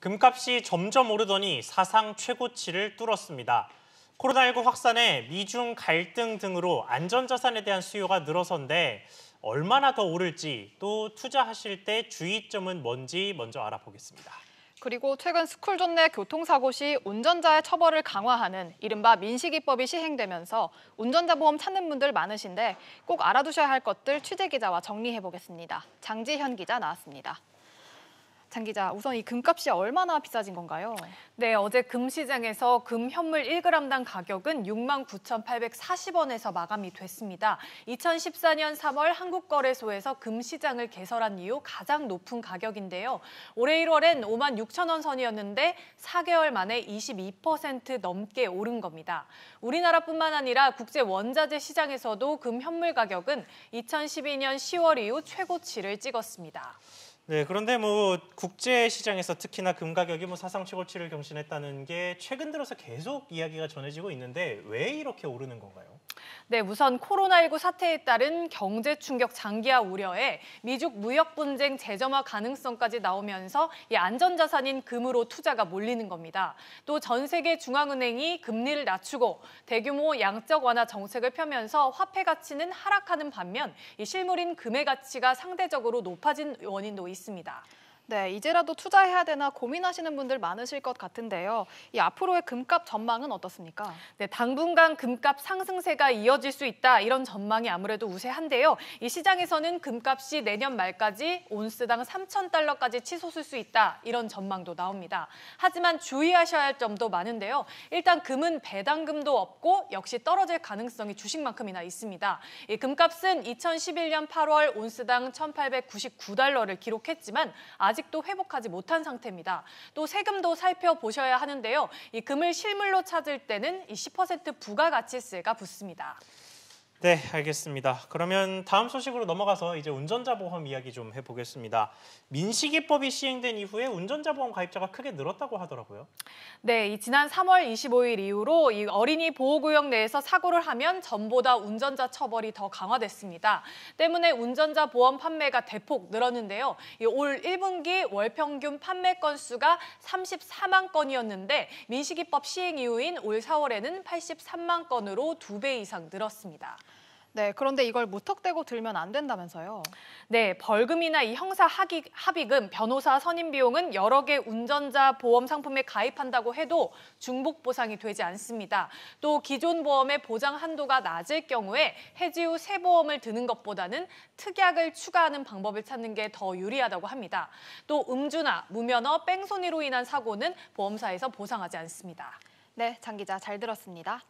금값이 점점 오르더니 사상 최고치를 뚫었습니다. 코로나19 확산에 미중 갈등 등으로 안전자산에 대한 수요가 늘어선데 얼마나 더 오를지 또 투자하실 때 주의점은 뭔지 먼저 알아보겠습니다. 그리고 최근 스쿨존 내 교통사고 시 운전자의 처벌을 강화하는 이른바 민식이법이 시행되면서 운전자 보험 찾는 분들 많으신데 꼭 알아두셔야 할 것들 취재 기자와 정리해보겠습니다. 장지현 기자 나왔습니다. 장 기자, 우선 이 금값이 얼마나 비싸진 건가요? 네, 어제 금시장에서 금 현물 1g당 가격은 69,840원에서 마감이 됐습니다. 2014년 3월 한국거래소에서 금시장을 개설한 이후 가장 높은 가격인데요. 올해 1월엔 5만 6천 원 선이었는데 4개월 만에 22% 넘게 오른 겁니다. 우리나라뿐만 아니라 국제 원자재 시장에서도 금 현물 가격은 2012년 10월 이후 최고치를 찍었습니다. 네, 그런데 뭐 국제 시장에서 특히나 금 가격이 뭐 사상 최고치를 경신했다는 게 최근 들어서 계속 이야기가 전해지고 있는데 왜 이렇게 오르는 건가요? 네, 우선 코로나19 사태에 따른 경제 충격 장기화 우려에 미중 무역 분쟁 재점화 가능성까지 나오면서 이 안전 자산인 금으로 투자가 몰리는 겁니다. 또 전 세계 중앙은행이 금리를 낮추고 대규모 양적 완화 정책을 펴면서 화폐 가치는 하락하는 반면 이 실물인 금의 가치가 상대적으로 높아진 원인도 있습니다. 있습니다. 네, 이제라도 투자해야 되나 고민하시는 분들 많으실 것 같은데요. 이 앞으로의 금값 전망은 어떻습니까? 네, 당분간 금값 상승세가 이어질 수 있다 이런 전망이 아무래도 우세한데요. 이 시장에서는 금값이 내년 말까지 온스당 3천 달러까지 치솟을 수 있다 이런 전망도 나옵니다. 하지만 주의하셔야 할 점도 많은데요. 일단 금은 배당금도 없고 역시 떨어질 가능성이 주식만큼이나 있습니다. 이 금값은 2011년 8월 온스당 1,899달러를 기록했지만 아직 아직도 회복하지 못한 상태입니다. 또 세금도 살펴보셔야 하는데요. 이 금을 실물로 찾을 때는 이 10% 부가가치세가 붙습니다. 네, 알겠습니다. 그러면 다음 소식으로 넘어가서 이제 운전자 보험 이야기 좀 해보겠습니다. 민식이법이 시행된 이후에 운전자 보험 가입자가 크게 늘었다고 하더라고요. 네, 지난 3월 25일 이후로 이 어린이 보호구역 내에서 사고를 하면 전보다 운전자 처벌이 더 강화됐습니다. 때문에 운전자 보험 판매가 대폭 늘었는데요. 올 1분기 월 평균 판매 건수가 34만 건이었는데 민식이법 시행 이후인 올 4월에는 83만 건으로 두 배 이상 늘었습니다. 네, 그런데 이걸 무턱대고 들면 안 된다면서요? 네, 벌금이나 이 형사 합의, 합의금, 변호사 선임 비용은 여러 개 운전자 보험 상품에 가입한다고 해도 중복 보상이 되지 않습니다. 또 기존 보험의 보장 한도가 낮을 경우에 해지 후 새 보험을 드는 것보다는 특약을 추가하는 방법을 찾는 게 더 유리하다고 합니다. 또 음주나 무면허, 뺑소니로 인한 사고는 보험사에서 보상하지 않습니다. 네, 장 기자 잘 들었습니다.